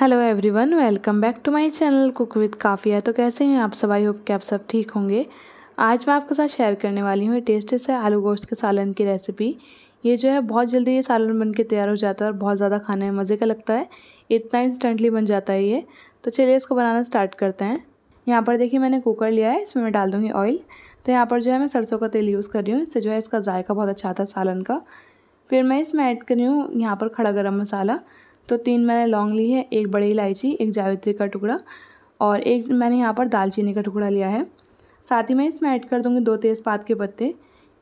hello everyone welcome back to my channel cook with Kafiya तो कैसे हैं आप सब आई होप कि आप सब ठीक होंगे आज मैं आपके साथ शेयर करने वाली हूँ टेस्टी से आलू गोश्त के सालन की रेसिपी ये जो है बहुत जल्दी ये सालन बन के तैयार हो जाता है और बहुत ज़्यादा खाने में मज़े का लगता है इतना इंस्टेंटली बन जाता है ये तो चलिए इसको बनाना स्टार्ट करते हैं यहाँ पर देखिए मैंने कुकर लिया है इसमें मैं डाल दूँगी ऑयल तो यहाँ पर जो है मैं सरसों का तेल यूज़ कर रही हूँ इससे जो है इसका जायका बहुत अच्छा आता है सालन का फिर मैं इसमें ऐड कर रही हूँ यहाँ पर खड़ा गर्म मसाला तो तीन मैंने लौंग ली है एक बड़ी इलायची एक जावित्री का टुकड़ा और एक मैंने यहाँ पर दालचीनी का टुकड़ा लिया है साथ ही मैं इसमें ऐड कर दूँगी दो तेज़पात के पत्ते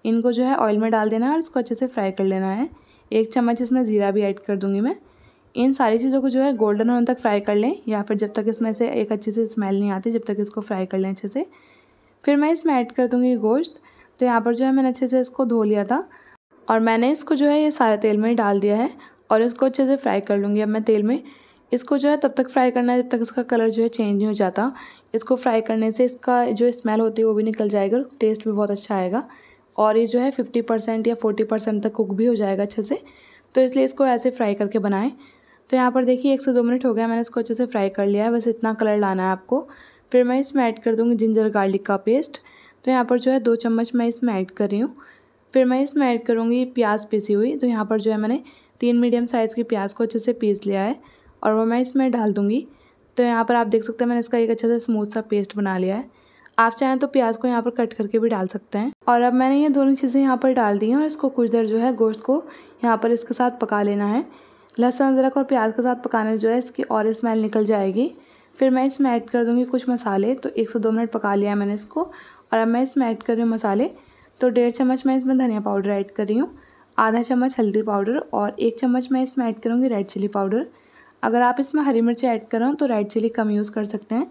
इनको जो है ऑयल में डाल देना है और इसको अच्छे से फ्राई कर लेना है एक चम्मच इसमें ज़ीरा भी ऐड कर दूँगी मैं इन सारी चीज़ों को जो है गोल्डन होने तक फ्राई कर लें या फिर जब तक इसमें से एक अच्छे से स्मेल नहीं आती जब तक इसको फ्राई कर लें अच्छे से फिर मैं इसमें ऐड कर दूँगी गोश्त तो यहाँ पर जो है मैंने अच्छे से इसको धो लिया था और मैंने इसको जो है ये सारे तेल में डाल दिया है और इसको अच्छे से फ्राई कर लूँगी अब मैं तेल में इसको जो है तब तक फ्राई करना है जब तक इसका कलर जो है चेंज नहीं हो जाता इसको फ्राई करने से इसका जो स्मेल होती है वो भी निकल जाएगा टेस्ट भी बहुत अच्छा आएगा और ये जो है फिफ्टी परसेंट या फोर्टी परसेंट तक कुक भी हो जाएगा अच्छे से तो इसलिए इसको ऐसे फ्राई करके बनाएं तो यहाँ पर देखिए एक से दो मिनट हो गया मैंने इसको अच्छे से फ्राई कर लिया है बस इतना कलर लाना है आपको फिर मैं इसमें ऐड कर दूँगी जिंजर गार्लिक का पेस्ट तो यहाँ पर जो है दो चम्मच मैं इसमें ऐड कर रही हूँ फिर मैं इसमें ऐड करूँगी प्याज पिसी हुई तो यहाँ पर जो है मैंने तीन मीडियम साइज़ की प्याज को अच्छे से पीस लिया है और वो मैं इसमें डाल दूँगी तो यहाँ पर आप देख सकते हैं मैंने इसका एक अच्छे से स्मूथ सा पेस्ट बना लिया है आप चाहें तो प्याज को यहाँ पर कट करके भी डाल सकते हैं और अब मैंने ये दोनों चीज़ें यहाँ पर डाल दी हैं और इसको कुछ देर जो है गोश्त को यहाँ पर इसके साथ पका लेना है लहसुन अदरक और प्याज के साथ पकाने जो है इसकी और स्मेल निकल जाएगी फिर मैं इसमें ऐड कर दूँगी कुछ मसाले तो एक से दो मिनट पका लिया मैंने इसको और अब मैं इसमें ऐड कर रही हूँ मसाले तो डेढ़ चम्मच मैं इसमें धनिया पाउडर ऐड कर रही हूँ आधा चम्मच हल्दी पाउडर और एक चम्मच मैं इसमें ऐड करूँगी रेड चिली पाउडर अगर आप इसमें हरी मिर्च ऐड करें तो रेड चिली कम यूज़ कर सकते हैं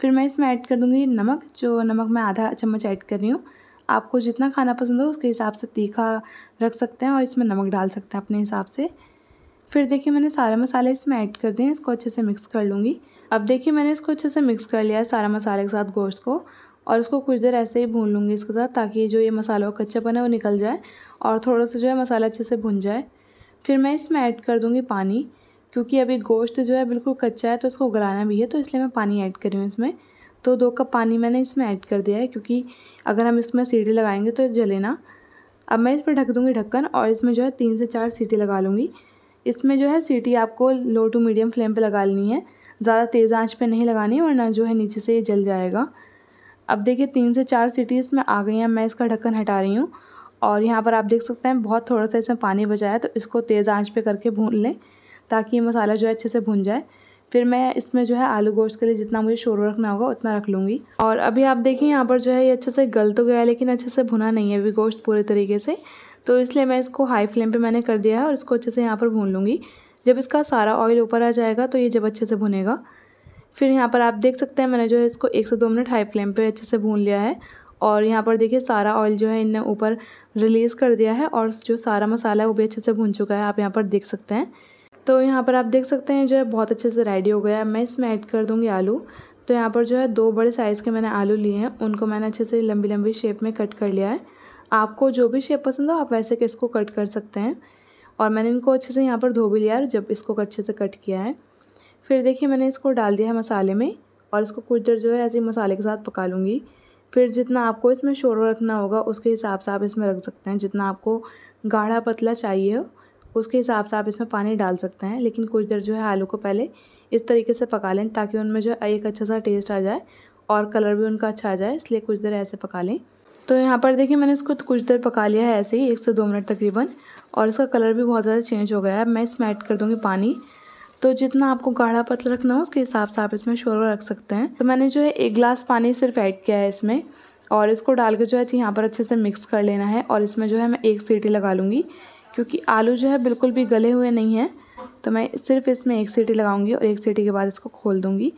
फिर मैं इसमें ऐड कर दूँगी नमक जो नमक मैं आधा चम्मच ऐड कर रही हूँ आपको जितना खाना पसंद हो उसके हिसाब से तीखा रख सकते हैं और इसमें नमक डाल सकते हैं अपने हिसाब से फिर देखिए मैंने सारे मसाले इसमें ऐड कर दिए इसको अच्छे से मिक्स कर लूँगी अब देखिए मैंने इसको अच्छे से मिक्स कर लिया है सारा मसाले के साथ गोश्त को और इसको कुछ देर ऐसे ही भून लूँगी इसके साथ ताकि जो ये मसालों का कच्चापन है वो निकल जाए और थोड़ा सा जो है मसाला अच्छे से भुन जाए फिर मैं इसमें ऐड कर दूँगी पानी क्योंकि अभी गोश्त जो है बिल्कुल कच्चा है तो उसको गलाना भी है तो इसलिए मैं पानी ऐड करी हूँ इसमें तो दो कप पानी मैंने इसमें ऐड कर दिया है क्योंकि अगर हम इसमें सीटी लगाएंगे तो जले ना अब मैं इस पर ढक दूँगी ढक्कन और इसमें जो है तीन से चार सीटी लगा लूँगी इसमें जो है सीटी आपको लो टू मीडियम फ्लेम पर लगा लेनी है ज़्यादा तेज़ आँच पर नहीं लगानी वरना जो है नीचे से ये जल जाएगा अब देखिए तीन से चार सीटी इसमें आ गई हैं मैं इसका ढक्कन हटा रही हूँ और यहाँ पर आप देख सकते हैं बहुत थोड़ा सा इसमें पानी बचा है तो इसको तेज़ आंच पे करके भून लें ताकि मसाला जो है अच्छे से भुन जाए फिर मैं इसमें जो है आलू गोश्त के लिए जितना मुझे शोर रखना होगा उतना रख लूँगी और अभी आप देखें यहाँ पर जो है ये अच्छे से गल तो गया लेकिन अच्छे से भुना नहीं है अभी गोश्त पूरे तरीके से तो इसलिए मैं इसको हाई फ्लेम पर मैंने कर दिया है और इसको अच्छे से यहाँ पर भून लूँगी जब इसका सारा ऑयल ऊपर आ जाएगा तो ये जब अच्छे से भुनेगा फिर यहाँ पर आप देख सकते हैं मैंने जो है इसको एक से दो मिनट हाई फ्लेम पर अच्छे से भून लिया है और यहाँ पर देखिए सारा ऑयल जो है इनने ऊपर रिलीज़ कर दिया है और जो सारा मसाला है वो भी अच्छे से भून चुका है आप यहाँ पर देख सकते हैं तो यहाँ पर आप देख सकते हैं जो है बहुत अच्छे से रेडी हो गया है मैं इसमें ऐड कर दूँगी आलू तो यहाँ पर जो है दो बड़े साइज़ के मैंने आलू लिए हैं उनको मैंने अच्छे से लंबी लंबी शेप में कट कर लिया है आपको जो भी शेप पसंद हो आप वैसे इसको कट कर सकते हैं और मैंने इनको अच्छे से यहाँ पर धो भी लिया जब इसको अच्छे से कट किया है फिर देखिए मैंने इसको डाल दिया है मसाले में और इसको कुछ देर जो है ऐसे मसाले के साथ पका लूँगी फिर जितना आपको इसमें शोर रखना होगा उसके हिसाब से आप इसमें रख सकते हैं जितना आपको गाढ़ा पतला चाहिए उसके हिसाब से आप इसमें पानी डाल सकते हैं लेकिन कुछ देर जो है आलू को पहले इस तरीके से पका लें ताकि उनमें जो है एक अच्छा सा टेस्ट आ जाए और कलर भी उनका अच्छा आ जाए इसलिए कुछ देर ऐसे पका लें तो यहाँ पर देखिए मैंने इसको कुछ देर पका लिया है ऐसे ही एक से दो मिनट तकरीबन और इसका कलर भी बहुत ज़्यादा चेंज हो गया है मैं इसमें ऐड कर दूँगी पानी तो जितना आपको गाढ़ा पतला रखना हो उसके हिसाब से आप इसमें शोरबा रख सकते हैं तो मैंने जो है एक गिलास पानी सिर्फ ऐड किया है इसमें और इसको डाल के जो है यहाँ पर अच्छे से मिक्स कर लेना है और इसमें जो है मैं एक सीटी लगा लूँगी क्योंकि आलू जो है बिल्कुल भी गले हुए नहीं हैं तो मैं सिर्फ इसमें एक सीटी लगाऊंगी और एक सीटी के बाद इसको खोल दूँगी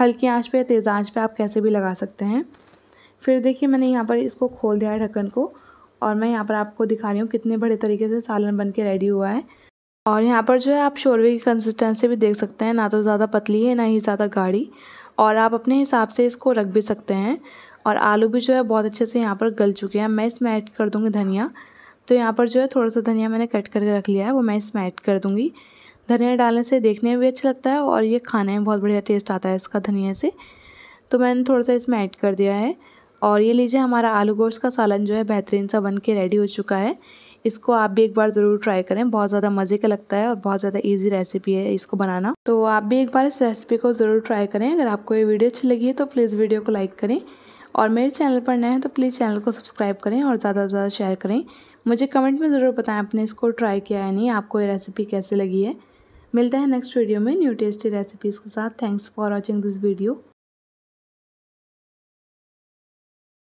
हल्की आंच पे या तेज़ आंच पे आप कैसे भी लगा सकते हैं फिर देखिए मैंने यहाँ पर इसको खोल दिया है ढक्कन को और मैं यहाँ पर आपको दिखा रही हूँ कितने बड़े तरीके से सालन बन के रेडी हुआ है और यहाँ पर जो है आप शोरबे की कंसिस्टेंसी भी देख सकते हैं ना तो ज़्यादा पतली है ना ही ज़्यादा गाढ़ी और आप अपने हिसाब से इसको रख भी सकते हैं और आलू भी जो है बहुत अच्छे से यहाँ पर गल चुके हैं मैं इसमें ऐड कर दूँगी धनिया तो यहाँ पर जो है थोड़ा सा धनिया मैंने कट करके रख लिया है वो मैं इसमें ऐड कर दूँगी धनिया डालने से देखने में भी अच्छा लगता है और ये खाने में बहुत बढ़िया टेस्ट आता है इसका धनिया से तो मैंने थोड़ा सा इसमें ऐड कर दिया है और ये लीजिए हमारा आलू गोश्त का सालन जो है बेहतरीन सा बन के रेडी हो चुका है इसको आप भी एक बार ज़रूर ट्राई करें बहुत ज़्यादा मज़े का लगता है और बहुत ज़्यादा ईजी रेसिपी है इसको बनाना तो आप भी एक बार इस रेसिपी को ज़रूर ट्राई करें अगर आपको ये वीडियो अच्छी लगी है तो प्लीज़ वीडियो को लाइक करें और मेरे चैनल पर नए हैं तो प्लीज़ चैनल को सब्सक्राइब करें और ज़्यादा से ज़्यादा शेयर करें मुझे कमेंट में ज़रूर बताएं आपने इसको ट्राई किया या नहीं आपको ये रेसिपी कैसे लगी है मिलते हैं नेक्स्ट वीडियो में न्यू टेस्टी रेसिपीज़ के साथ thanks for watching this video